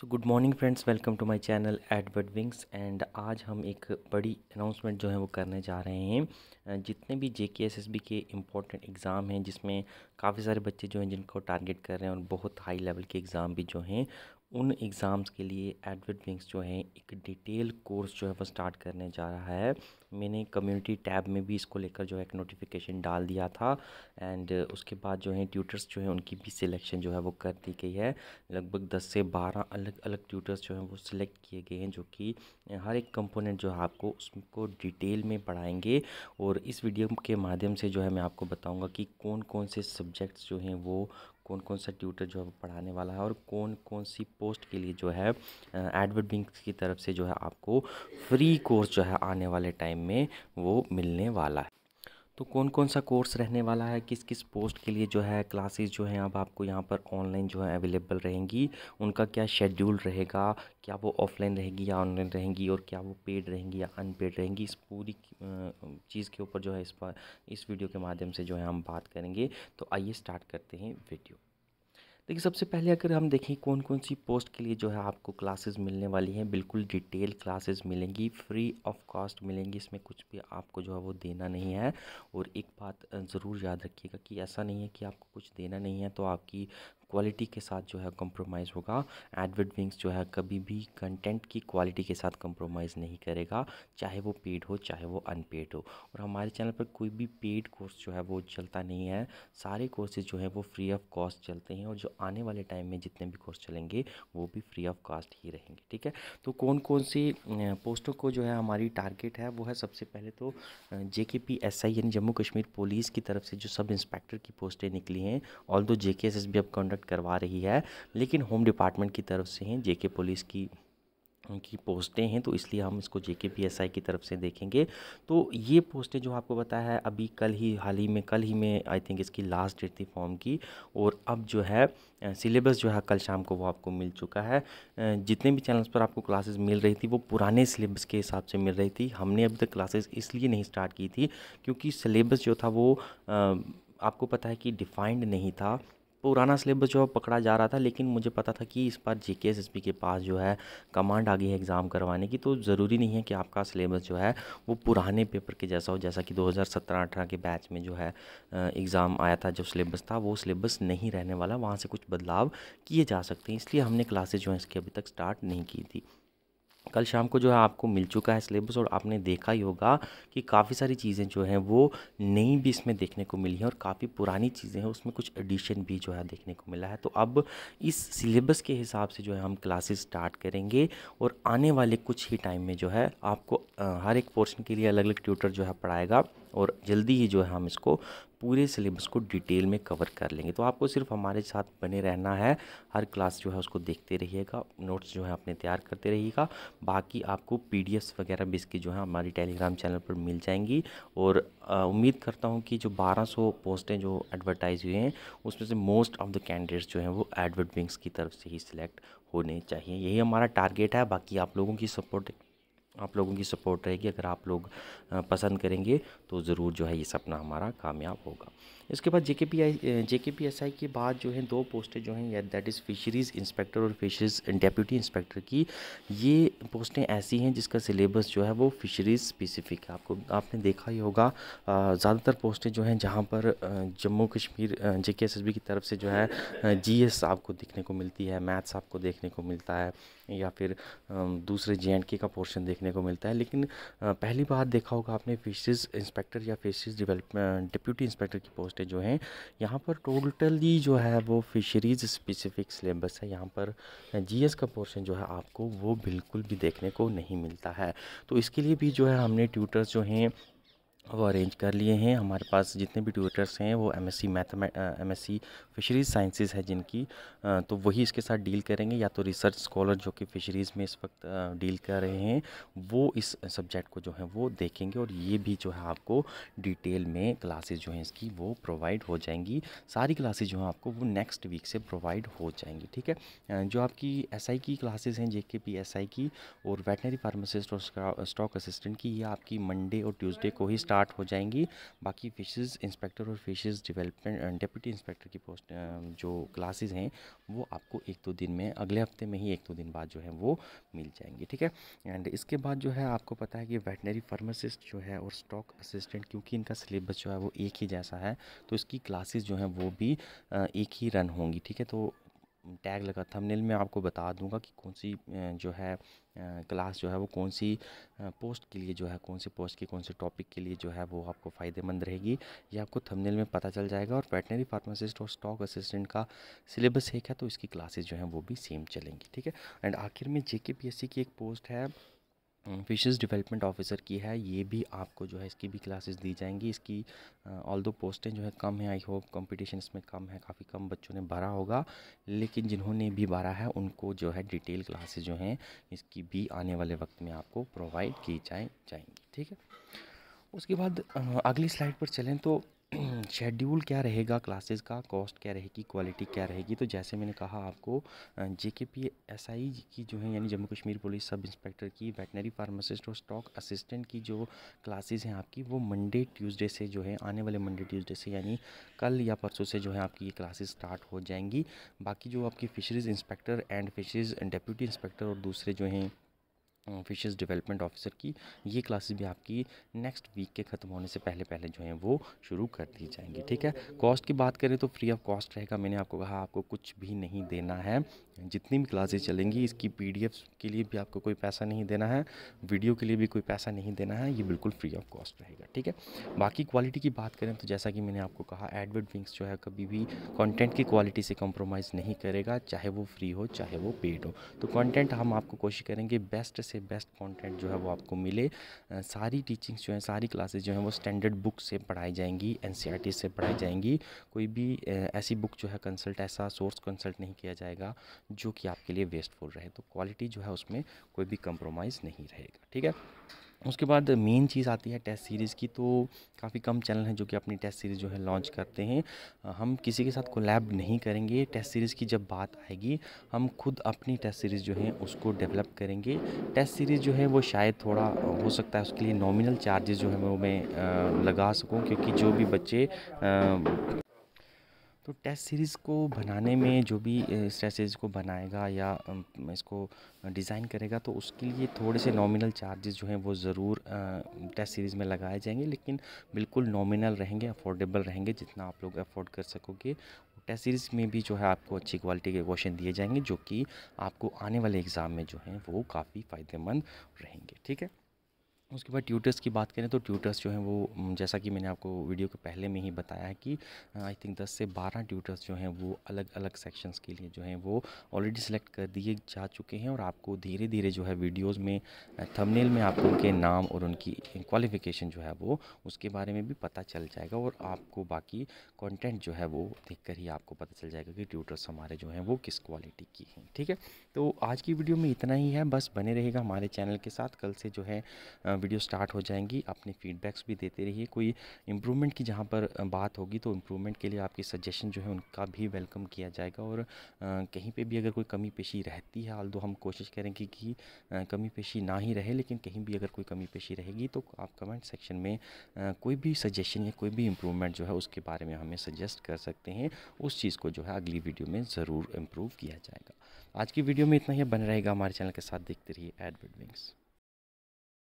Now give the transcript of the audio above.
so good morning friends welcome to my channel Edward wings and आज हम एक बड़ी अनाउंसमेंट जो है वो करने जा रहे हैं जितने भी J K S S B के इम्पोर्टेंट एग्ज़ाम हैं जिसमें काफ़ी सारे बच्चे जो हैं जिनको टारगेट कर रहे हैं और बहुत हाई लेवल के एग्ज़ाम भी जो हैं उन एग्ज़ाम्स के लिए एडविड विंग्स जो है एक डिटेल कोर्स जो है वो स्टार्ट करने जा रहा है मैंने कम्युनिटी टैब में भी इसको लेकर जो है एक नोटिफिकेशन डाल दिया था एंड उसके बाद जो है ट्यूटर्स जो है उनकी भी सिलेक्शन जो है वो कर दी गई है लगभग दस से बारह अलग अलग ट्यूटर्स जो हैं वो सिलेक्ट किए गए हैं जो कि हर एक कंपोनेंट जो है आपको उसको डिटेल में पढ़ाएंगे और इस वीडियो के माध्यम से जो है मैं आपको बताऊँगा कि कौन कौन से सब्जेक्ट्स जो हैं वो कौन कौन सा ट्यूटर जो है पढ़ाने वाला है और कौन कौन सी पोस्ट के लिए जो है एडवर्ड बिंक्स की तरफ से जो है आपको फ्री कोर्स जो है आने वाले टाइम में वो मिलने वाला है तो कौन कौन सा कोर्स रहने वाला है किस किस पोस्ट के लिए जो है क्लासेस जो हैं अब आपको यहाँ पर ऑनलाइन जो है अवेलेबल रहेंगी उनका क्या शेड्यूल रहेगा क्या वो ऑफलाइन रहेगी या ऑनलाइन रहेंगी और क्या वो पेड रहेंगी या अनपेड रहेंगी इस पूरी चीज़ के ऊपर जो है इस पर इस वीडियो के माध्यम से जो है हम बात करेंगे तो आइए स्टार्ट करते हैं वीडियो देखिए सबसे पहले अगर हम देखें कौन कौन सी पोस्ट के लिए जो है आपको क्लासेस मिलने वाली हैं बिल्कुल डिटेल क्लासेस मिलेंगी फ्री ऑफ कॉस्ट मिलेंगी इसमें कुछ भी आपको जो है वो देना नहीं है और एक बात ज़रूर याद रखिएगा कि ऐसा नहीं है कि आपको कुछ देना नहीं है तो आपकी क्वालिटी के साथ जो है कॉम्प्रोमाइज़ होगा एडवर्ड विंग्स जो है कभी भी कंटेंट की क्वालिटी के साथ कॉम्प्रोमाइज़ नहीं करेगा चाहे वो पेड हो चाहे वो अनपेड हो और हमारे चैनल पर कोई भी पेड कोर्स जो है वो चलता नहीं है सारे कोर्सेज जो है वो फ्री ऑफ कॉस्ट चलते हैं और जो आने वाले टाइम में जितने भी कोर्स चलेंगे वो भी फ्री ऑफ कास्ट ही रहेंगे ठीक है तो कौन कौन सी पोस्टों को जो है हमारी टारगेट है वो है सबसे पहले तो जे के पी एस आई यानी जम्मू कश्मीर पुलिस की तरफ से जो सब इंस्पेक्टर की पोस्टें निकली हैं all although J K S S B अब कॉन्डक्ट कलेक्ट करवा रही है लेकिन होम डिपार्टमेंट की तरफ से हैं जेके पुलिस की उनकी पोस्टें हैं तो इसलिए हम इसको जे पी एस आई की तरफ से देखेंगे तो ये पोस्टें जो आपको बताया है अभी कल ही हाल ही में कल ही में आई थिंक इसकी लास्ट डेट थी फॉर्म की और अब जो है सिलेबस जो है कल शाम को वो आपको मिल चुका है जितने भी चैनल्स पर आपको क्लासेस मिल रही थी वो पुराने सिलेबस के हिसाब से मिल रही थी हमने अभी तक क्लासेस इसलिए नहीं स्टार्ट की थी क्योंकि सिलेबस जो था वो आ, आपको पता है कि डिफाइंड नहीं था पुराना सिलेबस जो है पकड़ा जा रहा था लेकिन मुझे पता था कि इस बार जे के एस एस पी के पास जो है कमांड आ गई है एग्ज़ाम करवाने की तो ज़रूरी नहीं है कि आपका सिलेबस जो है वो पुराने पेपर के जैसा हो जैसा कि 2017-18 के बैच में जो है एग्ज़ाम आया था जो सिलेबस था वो सिलेबस नहीं रहने वाला वहाँ से कुछ बदलाव किए जा सकते हैं इसलिए हमने क्लासेज जो हैं इसकी अभी तक स्टार्ट नहीं की थी कल शाम को जो है आपको मिल चुका है सिलेबस और आपने देखा ही होगा कि काफ़ी सारी चीज़ें जो हैं वो नई भी इसमें देखने को मिली हैं और काफ़ी पुरानी चीज़ें हैं उसमें कुछ एडिशन भी जो है देखने को मिला है तो अब इस सिलेबस के हिसाब से जो है हम क्लासेस स्टार्ट करेंगे और आने वाले कुछ ही टाइम में जो है आपको हर एक पोर्शन के लिए अलग अलग ट्यूटर जो है पढ़ाएगा और जल्दी ही जो है हम इसको पूरे सिलेबस को डिटेल में कवर कर लेंगे तो आपको सिर्फ हमारे साथ बने रहना है हर क्लास जो है उसको देखते रहिएगा नोट्स जो है अपने तैयार करते रहिएगा बाकी आपको पीडीएफ्स वगैरह भी इसकी जो है हमारी टेलीग्राम चैनल पर मिल जाएंगी और उम्मीद करता हूँ कि जो 1200 पोस्टें जो एडवर्टाइज हुई हैं उसमें से मोस्ट ऑफ द कैंडिडेट्स जो हैं वो एडवर्ट विंग्स की तरफ से ही सिलेक्ट होने चाहिए यही हमारा टारगेट है बाकी आप लोगों की सपोर्ट आप लोगों की सपोर्ट रहेगी अगर आप लोग पसंद करेंगे तो ज़रूर जो है ये सपना हमारा कामयाब होगा इसके बाद जे के पी आई जे के पी एस आई के बाद जो है दो पोस्टें जो हैं दैट इज़ फिशरीज़ इंस्पेक्टर और फिशरीज़ डेप्यूटी इंस्पेक्टर की ये पोस्टें ऐसी हैं जिसका सिलेबस जो है वो फिशरीज़ स्पेसिफिक है आपको आपने देखा ही होगा ज़्यादातर पोस्टें जो हैं जहाँ पर जम्मू कश्मीर जे के एस एस बी की तरफ से जो है जी एस आपको देखने को मिलती है मैथ्स आपको देखने को मिलता है या फिर दूसरे जे एंड के का पोर्शन देखने को मिलता है लेकिन पहली बार देखा होगा आपने फिशरीज़ इंस्पेक्टर या फिशरीज़ डिवेलप डिप्यूटी इंस्पेक्टर की पोस्ट सब्जेक्ट जो हैं यहाँ पर टोटली जो है वो फिशरीज़ स्पेसिफिक सिलेबस है यहाँ पर जीएस का पोर्शन जो है आपको वो बिल्कुल भी देखने को नहीं मिलता है तो इसके लिए भी जो है हमने ट्यूटर्स जो हैं वो अरेंज कर लिए हैं हमारे पास जितने भी ट्यूटर्स हैं वो एम एस सी मैथमे M S C fisheries sciences है जिनकी तो वही इसके साथ डील करेंगे या तो रिसर्च स्कॉलर जो कि फ़िशरीज़ में इस वक्त डील कर रहे हैं वो इस सब्जेक्ट को जो है वो देखेंगे और ये भी जो है आपको डिटेल में क्लासेज जो हैं इसकी वो प्रोवाइड हो जाएंगी सारी क्लासेज जो हैं आपको वो नेक्स्ट वीक से प्रोवाइड हो जाएंगी ठीक है जो आपकी एस आई की क्लासेज हैं जे के पी एस आई की और वेटनरी फार्मासिस्ट और स्टॉक असिस्टेंट की ये आपकी मंडे और ट्यूज़डे को ही स्टार्ट हो जाएंगी बाकी फिशेज़ इंस्पेक्टर और फिशेज़ डेवलपमेंट डिप्टी इंस्पेक्टर की पोस्ट जो क्लासेस हैं वो आपको एक दो दिन में अगले हफ्ते में ही एक दो दिन बाद जो है वो मिल जाएंगी ठीक है एंड इसके बाद जो है आपको पता है कि वेटनरी फार्मासिस्ट जो है और स्टॉक असिस्टेंट क्योंकि इनका सिलेबस जो है वो एक ही जैसा है तो इसकी क्लासेज़ जो हैं वो भी एक ही रन होंगी ठीक है तो टैग लगा थंबनेल में आपको बता दूंगा कि कौन सी जो है क्लास जो है वो कौन सी पोस्ट के लिए जो है कौन सी पोस्ट की कौन से टॉपिक के लिए जो है वो आपको फ़ायदेमंद रहेगी ये आपको थंबनेल में पता चल जाएगा और वेटनरी फार्मासिस्ट और स्टॉक असिस्टेंट का सिलेबस एक है तो इसकी क्लासेज जो हैं वो भी सेम चलेंगी ठीक है एंड आखिर में जे की एक पोस्ट है फिशेज डेवलपमेंट ऑफिसर की है ये भी आपको जो है इसकी भी क्लासेस दी जाएंगी इसकी ऑल दो पोस्टें जो है कम है आई होप कंपटीशन इसमें कम है काफ़ी कम बच्चों ने भरा होगा लेकिन जिन्होंने भी भरा है उनको जो है डिटेल क्लासेस जो हैं इसकी भी आने वाले वक्त में आपको प्रोवाइड की जाए जाएंगी ठीक है उसके बाद अगली स्लाइड पर चलें तो शेड्यूल क्या रहेगा क्लासेस का कॉस्ट क्या रहेगी क्वालिटी क्या रहेगी तो जैसे मैंने कहा आपको जे के पी एस आई की जो है यानी Jammu Kashmir police sub inspector की वेटनरी फार्मासिस्ट और स्टॉक असिस्टेंट की जो क्लासेस हैं आपकी वो मंडे ट्यूसडे से जो है आने वाले मंडे ट्यूसडे से यानी कल या परसों से जो है आपकी ये क्लासेज स्टार्ट हो जाएंगी बाकी जो आपकी fisheries inspector and fisheries deputy inspector और दूसरे जो हैं ऑफिशियस डेवलपमेंट ऑफिसर की ये क्लासेस भी आपकी नेक्स्ट वीक के ख़त्म होने से पहले पहले जो है वो शुरू कर दी जाएंगी ठीक है कॉस्ट की बात करें तो फ्री ऑफ कॉस्ट रहेगा मैंने आपको कहा आपको कुछ भी नहीं देना है जितनी भी क्लासेज चलेंगी इसकी पी के लिए भी आपको कोई पैसा नहीं देना है वीडियो के लिए भी कोई पैसा नहीं देना है ये बिल्कुल फ्री ऑफ कॉस्ट रहेगा ठीक है बाकी क्वालिटी की बात करें तो जैसा कि मैंने आपको कहा एडवर्ड विंग्स जो है कभी भी कॉन्टेंट की क्वालिटी से कॉम्प्रोमाइज़ नहीं करेगा चाहे वो फ्री हो चाहे वो पेड हो तो कॉन्टेंट हम आपको कोशिश करेंगे बेस्ट से बेस्ट कॉन्टेंट जो है वो आपको मिले सारी टीचिंग्स जो हैं सारी क्लासेज जो हैं वो स्टैंडर्ड बुक से पढ़ाई जाएंगी एन e से पढ़ाई जाएंगी कोई भी ऐसी बुक जो है कंसल्ट ऐसा सोर्स कंसल्ट नहीं किया जाएगा जो कि आपके लिए वेस्टफुल रहे तो क्वालिटी जो है उसमें कोई भी कम्प्रोमाइज़ नहीं रहेगा ठीक है उसके बाद मेन चीज़ आती है टेस्ट सीरीज़ की तो काफ़ी कम चैनल हैं जो कि अपनी टेस्ट सीरीज़ जो है लॉन्च करते हैं हम किसी के साथ कोलैब नहीं करेंगे टेस्ट सीरीज़ की जब बात आएगी हम खुद अपनी टेस्ट सीरीज़ जो है उसको डेवलप करेंगे टेस्ट सीरीज़ जो है वो शायद थोड़ा हो सकता है उसके लिए नॉमिनल चार्जेस जो है वो मैं लगा सकूँ क्योंकि जो भी बच्चे तो टेस्ट सीरीज़ को बनाने में जो भी इस टेस्ट सीरीज़ को बनाएगा या इसको डिज़ाइन करेगा तो उसके लिए थोड़े से नॉमिनल चार्जेस जो हैं वो ज़रूर टेस्ट सीरीज़ में लगाए जाएंगे लेकिन बिल्कुल नॉमिनल रहेंगे अफोर्डेबल रहेंगे जितना आप लोग अफोर्ड कर सकोगे टेस्ट सीरीज़ में भी जो है आपको अच्छी क्वालिटी के क्वेश्चन दिए जाएंगे जो कि आपको आने वाले एग्ज़ाम में जो हैं वो काफ़ी फ़ायदेमंद रहेंगे ठीक है उसके बाद ट्यूटर्स की बात करें तो ट्यूटर्स जो हैं वो जैसा कि मैंने आपको वीडियो के पहले में ही बताया है कि आई थिंक 10 से 12 ट्यूटर्स जो हैं वो अलग अलग सेक्शंस के लिए जो हैं वो ऑलरेडी सेलेक्ट कर दिए जा चुके हैं और आपको धीरे धीरे जो है वीडियोस में थंबनेल में आपको उनके नाम और उनकी क्वालिफ़िकेशन जो है वो उसके बारे में भी पता चल जाएगा और आपको बाकी कॉन्टेंट जो है वो देख ही आपको पता चल जाएगा कि ट्यूटर्स हमारे जो हैं वो किस क्वालिटी की हैं ठीक है तो आज की वीडियो में इतना ही है बस बने रहेगा हमारे चैनल के साथ कल से जो है वीडियो स्टार्ट हो जाएंगी अपने फीडबैक्स भी देते रहिए कोई इम्प्रूवमेंट की जहाँ पर बात होगी तो इम्प्रूवमेंट के लिए आपकी सजेशन जो है उनका भी वेलकम किया जाएगा और कहीं पर भी अगर कोई कमी पेशी रहती है आल हम कोशिश करेंगे कि कमी पेशी ना ही रहे लेकिन कहीं भी अगर कोई कमी पेशी रहेगी तो आप कमेंट सेक्शन में कोई भी सजेशन या कोई भी इम्प्रूवमेंट जो है उसके बारे में हमें सजेस्ट कर सकते हैं उस चीज़ को जो है अगली वीडियो में ज़रूर इम्प्रूव किया जाएगा आज की वीडियो में इतना ही बन रहेगा हमारे चैनल के साथ देखते रहिए एडवर्ड विंग्स